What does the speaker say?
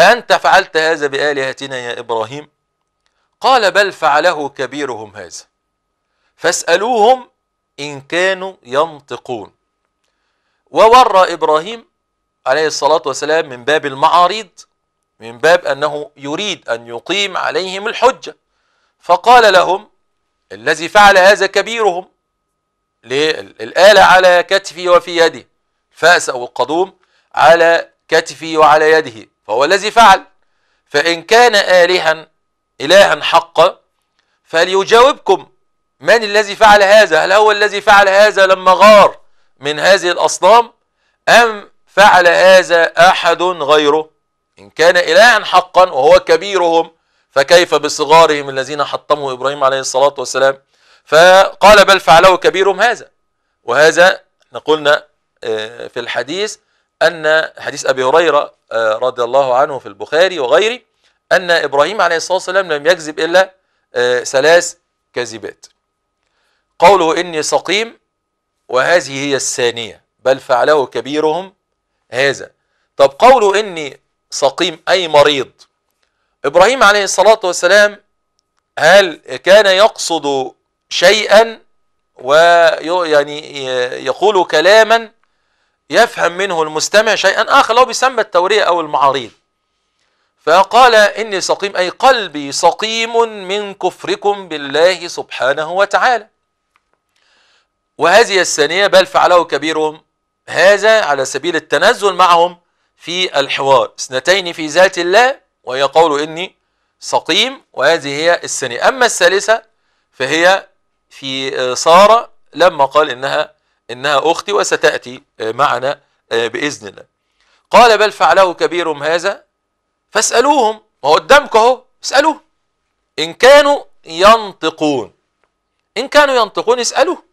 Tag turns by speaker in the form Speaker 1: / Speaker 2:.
Speaker 1: أنت فعلت هذا بآلهتنا يا إبراهيم قال بل فعله كبيرهم هذا فاسألوهم إن كانوا ينطقون وورى إبراهيم عليه الصلاة والسلام من باب المعاريض من باب أنه يريد أن يقيم عليهم الحجة فقال لهم الذي فعل هذا كبيرهم الآلة على كتفي وفي يده فأس أو القدوم على كتفي وعلى يده وهو الذي فعل فإن كان آلها إلها حقا فليجاوبكم من الذي فعل هذا هل هو الذي فعل هذا لما غار من هذه الأصنام أم فعل هذا أحد غيره إن كان إلها حقا وهو كبيرهم فكيف بصغارهم الذين حطموا إبراهيم عليه الصلاة والسلام فقال بل فعله كبيرهم هذا وهذا نقولنا آه، في الحديث أن حديث أبي هريرة آه، رضي الله عنه في البخاري وغيره أن إبراهيم عليه الصلاة والسلام لم يكذب إلا آه، ثلاث كذبات قوله إني سقيم وهذه هي الثانية بل فعله كبيرهم هذا طب قوله إني سقيم أي مريض إبراهيم عليه الصلاة والسلام هل كان يقصد شيئا ويعني آه، يقول كلاما يفهم منه المستمع شيئا آخر لو بيسمى التورية أو المعاريض فقال إني سقيم أي قلبي سقيم من كفركم بالله سبحانه وتعالى وهذه الثانية بل فعله كبيرهم هذا على سبيل التنزل معهم في الحوار اثنتين في ذات الله وهي قول إني سقيم وهذه هي الثانية أما الثالثة فهي في سارة لما قال إنها إنها أختي وستأتي آه، معنا آه، بإذن الله قال بل فعله كبيرهم هذا فاسألوهم ما قدامكم أهو اسألوه إن كانوا ينطقون إن كانوا ينطقون اسألوه